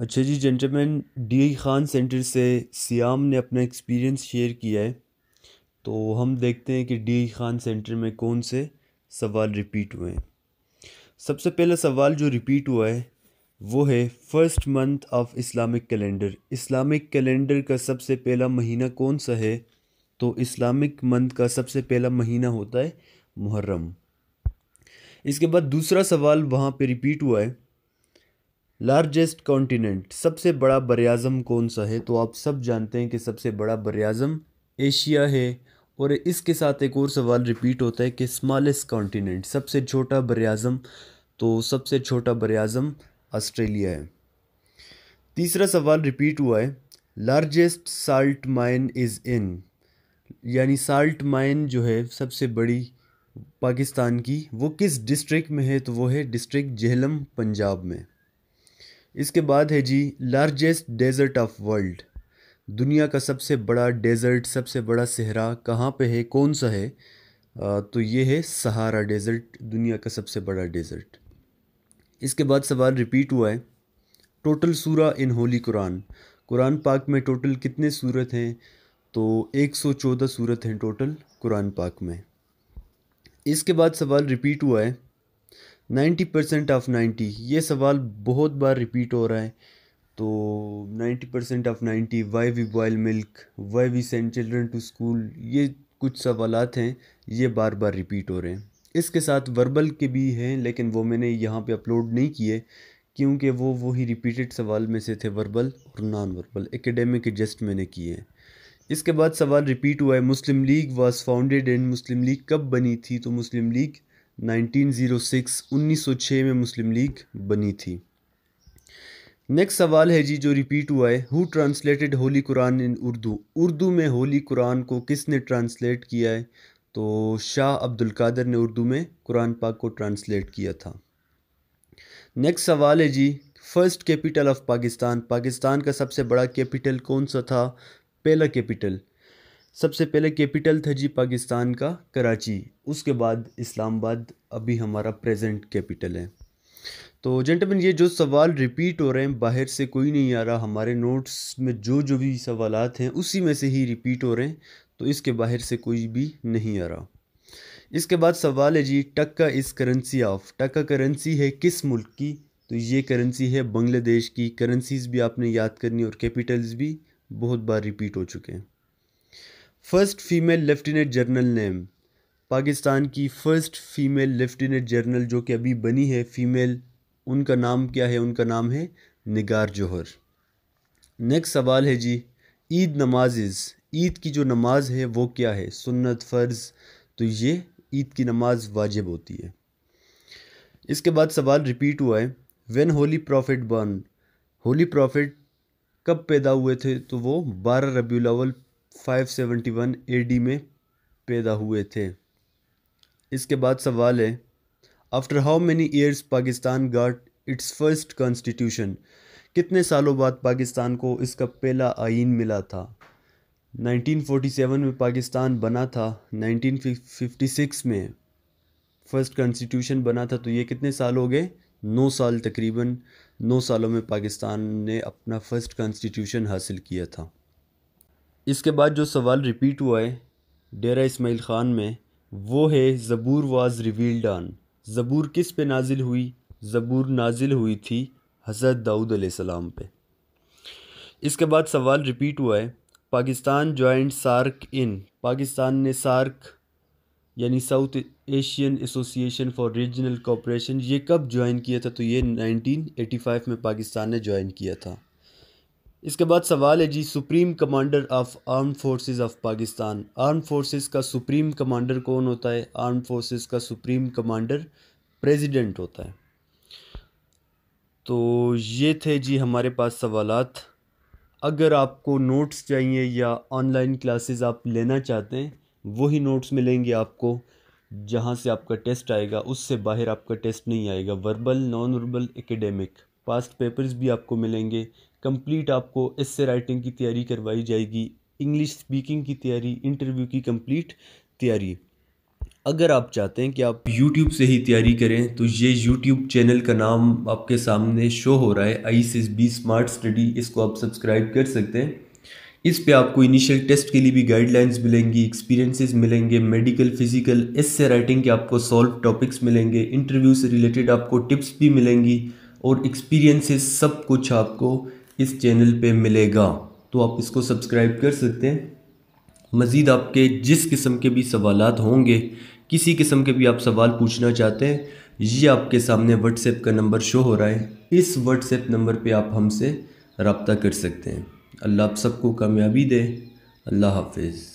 अच्छा जी gentleman D Khan centre से सियाम ने अपना एक्सपीरियंस शेयर किया है तो हम देखते हैं कि डी खान सेंटर में कौन से सवाल रिपीट हुए हैं सबसे पहला सवाल जो रिपीट हुआ है वो है first month of Islamic calendar Islamic calendar का सबसे पहला महीना कौन सा है तो इस्लामिक मंथ का सबसे पहला महीना होता है मुहर्रम इसके बाद दूसरा सवाल वहाँ पे रिपीट हुआ है लार्जेस्ट कॉन्टिनेंट सबसे बड़ा बरआज़म कौन सा है तो आप सब जानते हैं कि सबसे बड़ा बरआज़म एशिया है और इसके साथ एक और सवाल रिपीट होता है कि स्मॉलेस्ट कॉन्टिनेंट सबसे छोटा बरआज़म तो सबसे छोटा बरआज़म ऑस्ट्रेलिया है तीसरा सवाल रिपीट हुआ है largest salt mine is in यानी साल्ट माइन जो है सबसे बड़ी पाकिस्तान की वो किस डिस्ट्रिक्ट में है तो वो है डिस्ट्रिक्ट जहलम पंजाब में इसके बाद है जी लार्जेस्ट डेजर्ट ऑफ वर्ल्ड दुनिया का सबसे बड़ा डेजर्ट सबसे बड़ा सहरा कहाँ पे है कौन सा है आ, तो ये है सहारा डेजर्ट दुनिया का सबसे बड़ा डेजर्ट इसके बाद सवाल रिपीट हुआ है टोटल सूरा इन होली कुरान कुरान पाक में टोटल कितने सूरत हैं तो 114 सूरत हैं टोटल कुरान पाक में इसके बाद सवाल रिपीट हुआ है नाइन्टी परसेंट ऑफ नाइन्टी ये सवाल बहुत बार रिपीट हो रहा है तो ninety percent of ninety why we boil milk why we send children to school ये कुछ सवाल हैं ये बार बार रिपीट हो रहे हैं इसके साथ वर्बल के भी हैं लेकिन वो मैंने यहाँ पे अपलोड नहीं किए क्योंकि वो वही रिपीटेड सवाल में से थे वर्बल और नॉन वर्बल एकेडमिक एडजस्ट मैंने किए हैं इसके बाद सवाल रिपीट हुआ है Muslim League was founded and Muslim League कब बनी थी तो मुस्लिम लीग 1906 1906 में मुस्लिम लीग बनी थी नेक्स्ट सवाल है जी जो रिपीट हुआ है who translated Holy Quran in Urdu Urdu में होली कुरान को किसने ट्रांसलेट किया है तो शाह अब्दुल कादर ने उर्दू में कुरान पाक को ट्रांसलेट किया था नेक्स्ट सवाल है जी first capital of Pakistan Pakistan का सबसे बड़ा कैपिटल कौन सा था पहला कैपिटल सबसे पहले कैपिटल था जी पाकिस्तान का कराची उसके बाद इस्लामाबाद अभी हमारा प्रेजेंट कैपिटल है तो जेंटलमैन ये जो सवाल रिपीट हो रहे हैं बाहर से कोई नहीं आ रहा हमारे नोट्स में जो जो भी सवालात हैं उसी में से ही रिपीट हो रहे हैं तो इसके बाहर से कोई भी नहीं आ रहा इसके बाद सवाल है जी टक्का इस करेंसी ऑफ टक्का करेंसी है किस मुल्क की तो ये करेंसी है बांग्लादेश की करेंसीज भी आपने याद करनी और कैपिटल्स भी बहुत बार रिपीट हो चुके हैं first female lieutenant general name Pakistan की फ़र्स्ट फीमेल लेफ्टिनेंट जनरल जो कि अभी बनी है फीमेल उनका नाम क्या है उनका नाम है निगार जौहर नेक्स्ट सवाल है जी ईद नमाजेज़ ईद की जो नमाज है वो क्या है सुन्नत फ़र्ज़ तो ये ईद की नमाज वाजिब होती है इसके बाद सवाल रिपीट हुआ है when holy prophet born holy prophet कब पैदा हुए थे तो वो बारह रबी अवल 571 एडी में पैदा हुए थे इसके बाद सवाल है after how many years Pakistan got its first constitution कितने सालों बाद पाकिस्तान को इसका पहला आइन मिला था 1947 में पाकिस्तान बना था 1956 में फर्स्ट कॉन्स्टिट्यूशन बना था तो ये कितने साल हो गए नौ साल तकरीबन नौ सालों में पाकिस्तान ने अपना फर्स्ट कॉन्स्टिट्यूशन हासिल किया था इसके बाद जो सवाल रिपीट हुआ है डेरा इसमाइल ख़ान में वो है ज़बूर वाज रिवील्ड आन ज़बूर किस पे नाजिल हुई ज़बूर नाजिल हुई थी हज़रत दाऊद सलाम पे इसके बाद सवाल रिपीट हुआ है Pakistan joined SAARC in Pakistan ने सार्क यानी South Asian Association for Regional Cooperation ये कब ज्वाइन किया था तो ये 1985 में पाकिस्तान ने ज्वाइन किया था इसके बाद सवाल है जी supreme commander of arm forces of Pakistan arm forces का सुप्रीम कमांडर कौन होता है आर्म फोर्सेस का सुप्रीम कमांडर प्रेसिडेंट होता है तो ये थे जी हमारे पास सवालात अगर आपको नोट्स चाहिए या ऑनलाइन क्लासेस आप लेना चाहते हैं वही नोट्स मिलेंगे आपको जहाँ से आपका टेस्ट आएगा उससे बाहर आपका टेस्ट नहीं आएगा verbal non verbal academic past papers भी आपको मिलेंगे कंप्लीट आपको इससे राइटिंग की तैयारी करवाई जाएगी इंग्लिश स्पीकिंग की तैयारी इंटरव्यू की कंप्लीट तैयारी अगर आप चाहते हैं कि आप यूट्यूब से ही तैयारी करें तो ये यूट्यूब चैनल का नाम आपके सामने शो हो रहा है I C B smart study इसको आप सब्सक्राइब कर सकते हैं इस पे आपको इनिशियल टेस्ट के लिए भी गाइडलाइंस मिलेंगी एक्सपीरियंसेस मिलेंगे मेडिकल फिजिकल इससे राइटिंग के आपको सॉल्व टॉपिक्स मिलेंगे इंटरव्यू से रिलेटेड आपको टिप्स भी मिलेंगी और एक्सपीरियंसेस सब कुछ आपको इस चैनल पे मिलेगा तो आप इसको सब्सक्राइब कर सकते हैं मज़ीद आपके जिस किस्म के भी सवाल होंगे किसी किस्म के भी आप सवाल पूछना चाहते हैं ये आपके सामने व्हाट्सएप का नंबर शो हो रहा है इस व्हाट्सएप नंबर पे आप हमसे रबता कर सकते हैं अल्लाह आप सबको कामयाबी दे अल्लाह हाफिज़